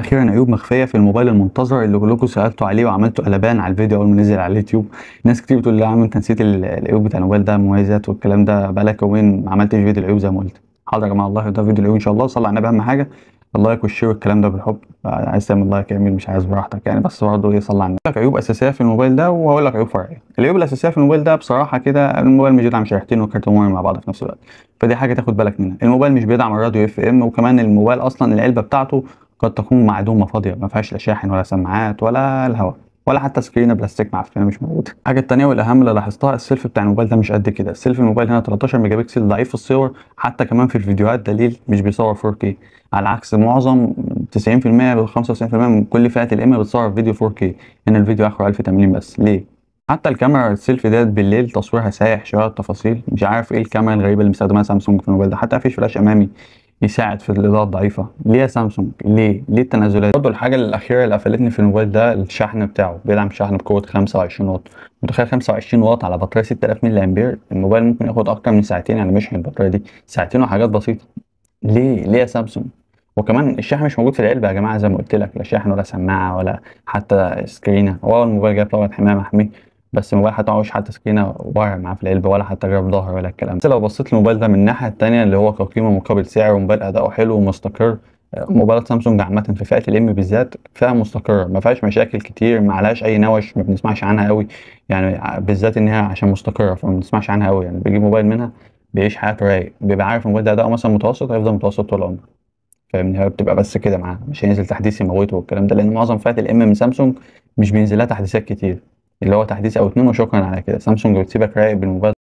اخيرا عيوب مخفيه في الموبايل المنتظر اللي كلكم سالتوا عليه وعملتوا قلبان على الفيديو اول ما نزل على اليوتيوب ناس كتير بتقول لي يا عم انت نسيت العيوب بتاع الموبايل ده مميزات والكلام ده بقالك يومين ما عملتش فيديو العيوب زي ما قلت حاضر يا جماعه الله ده فيديو العيوب ان شاء الله صلى على النبي اهم حاجه اللايك والشير والكلام ده بالحب عايز تعمل لايك اعمل مش عايز براحتك يعني بس برضه ايه صلى على النبي لك عيوب اساسيه في الموبايل ده وهقول لك عيوب فرعيه العيوب الاساسيه في الموبايل ده بصراحه كده الموبايل مش بيدعم شريحتين وكارت ميموري مع بعض في نفس الوقت فدي حاجه تاخد بالك منها الموبايل مش بيدعم الراديو اف ام وكمان الموبايل اصلا العلبه بتاعته قد تكون معدومه فاضيه ما فيهاش لا شاحن ولا سماعات ولا الهواء ولا حتى سكرين بلاستيك معفنه مش موجوده الحاجه الثانيه والاهم اللي لاحظتها السيلف بتاع الموبايل ده مش قد كده السيلف الموبايل هنا 13 ميجا بكسل ضعيف في الصور حتى كمان في الفيديوهات دليل مش بيصور 4K على عكس معظم 90% ل 95% من كل فئه الام بتصور فيديو 4K هنا الفيديو اخره 1080 بس ليه حتى الكاميرا السيلف ديت بالليل تصويرها سايح شويه التفاصيل مش عارف ايه الكاميرا الغريبه اللي مستخدمها سامسونج في الموبايل ده حتى مفيش فلاش امامي يساعد في الاضاءه الضعيفه ليه سامسونج ليه ليه التنازلات برضه الحاجه الاخيره اللي قفلتني في الموبايل ده الشحن بتاعه بيدعم شحن بقوه 25 واط متخيل 25 واط على بطاريه 6000 ملي امبير الموبايل ممكن ياخد اكتر من ساعتين يعني مش مشحن البطاريه دي ساعتين وحاجات بسيطه ليه ليه يا سامسونج وكمان الشاحن مش موجود في العلبه يا جماعه زي ما قلت لك لا شاحن ولا سماعه ولا حتى سكرينه هو الموبايل جاي طبعا حمايه محميه بس الموبايل حتى معهوش حتى سكينه واير معاه في العلبه ولا حتى جاب ظهر ولا الكلام ده لو بصيت للموبايل ده من الناحيه الثانيه اللي هو كقيمه مقابل سعر وموبايل اداؤه حلو ومستقر آه، موبايلات سامسونج عامة في فئة الام بالذات فئة مستقرة ما فيهاش مشاكل كتير ما عليهاش أي نوش ما بنسمعش عنها قوي يعني بالذات إن هي عشان مستقرة فما بنسمعش عنها قوي يعني بيجيب موبايل منها بيعيش حياته رايق بيبقى عارف الموبايل ده أداؤه مثلا متوسط هيفضل متوسط طول عمره فاهمني هي بتبقى بس كده معاه مش هينزل تحديث يموته والكلام ده لأن معظم فئة الام من سامسونج مش بينزلها تحديثات كتير اللي هو تحديث او اتنين وشكرا على كده سامسونج بتسيبك رايق بالموبايل